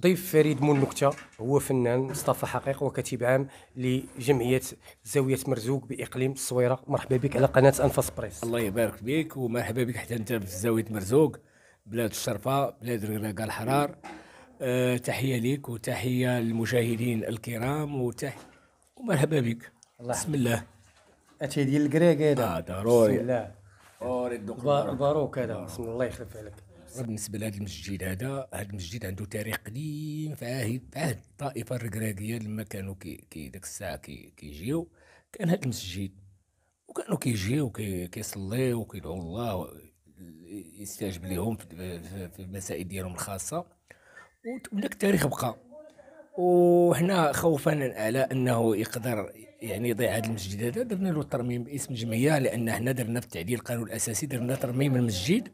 ضيف فريد مول نكته هو فنان مصطفى حقيق وكاتب عام لجمعيه زاويه مرزوق باقليم الصويره مرحبا بك على قناه انفاس بريس الله يبارك بك ومرحبا بك حتى انت في زاويه مرزوق بلاد الشرفه بلاد الرقاق الحرار أه تحيه ليك وتحيه للمشاهدين الكرام وتح ومرحبا بك الله بسم الله اتي ديال الكريك هذا اه ضروري بسم الله ضروري باروك هذا بسم الله يخلف عليك بالنسبه لهذا المسجد هذا هذا المسجد عنده تاريخ قديم في عهد في عهد الطائفه الركراكيه لما كانوا كي, كي ديك الساعه كي كيجيو كان هذا المسجد وكانوا كيجيو كي كيصليو وكيدعوا الله يستجب لهم في المسائل ديالهم الخاصه وداك التاريخ بقى وحنا خوفا على انه يقدر يعني يضيع هذا المسجد هذا درنا له ترميم باسم الجمعيه لان حنا درنا في التعديل القانون الاساسي درنا ترميم المسجد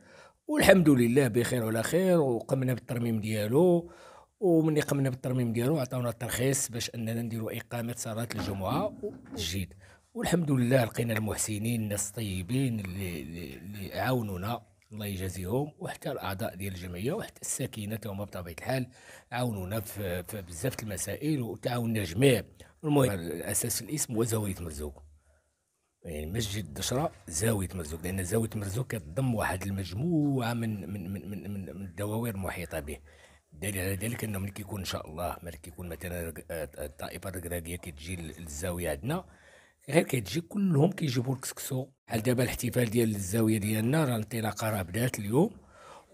والحمد لله بخير وعلى خير وقمنا بالترميم ديالو ومني قمنا بالترميم ديالو عطاونا الترخيص باش اننا نديرو اقامه صلاه الجمعه والجيد والحمد لله لقينا المحسنين الناس الطيبين اللي, اللي عاونونا الله يجازيهم وحتى الاعضاء ديال الجمعيه وحتى الساكنه هما بطبيعه الحال عاونونا في, في بزاف المسائل وتعاوننا جميع المهم الاساس الاسم وزاويه مرزوق يعني مسجد دشرة زاوية مرزوق لأن زاوية مرزوق كتضم واحد المجموعة من من من من, من, من الدواوير المحيطة به الدليل على ذلك انه ملي كيكون ان شاء الله ملي كيكون مثلا الطائفه آه، آه، الركراكيه كتجي للزاويه عندنا غير كتجي كلهم كيجيبوا الكسكسو بحال دابا الاحتفال ديال الزاويه ديالنا راه الانطلاقه راه بدات اليوم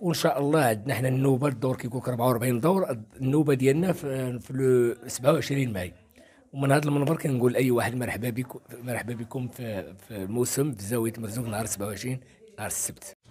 وان شاء الله عندنا حنا النوبه الدور كيكون 44 دور النوبه ديالنا في, في 27 ماي ومن هذا المنبر كنقول اي واحد مرحبا بكم مرحبا بكم في, في الموسم في زاويه مرزوق نهار 27 نهار السبت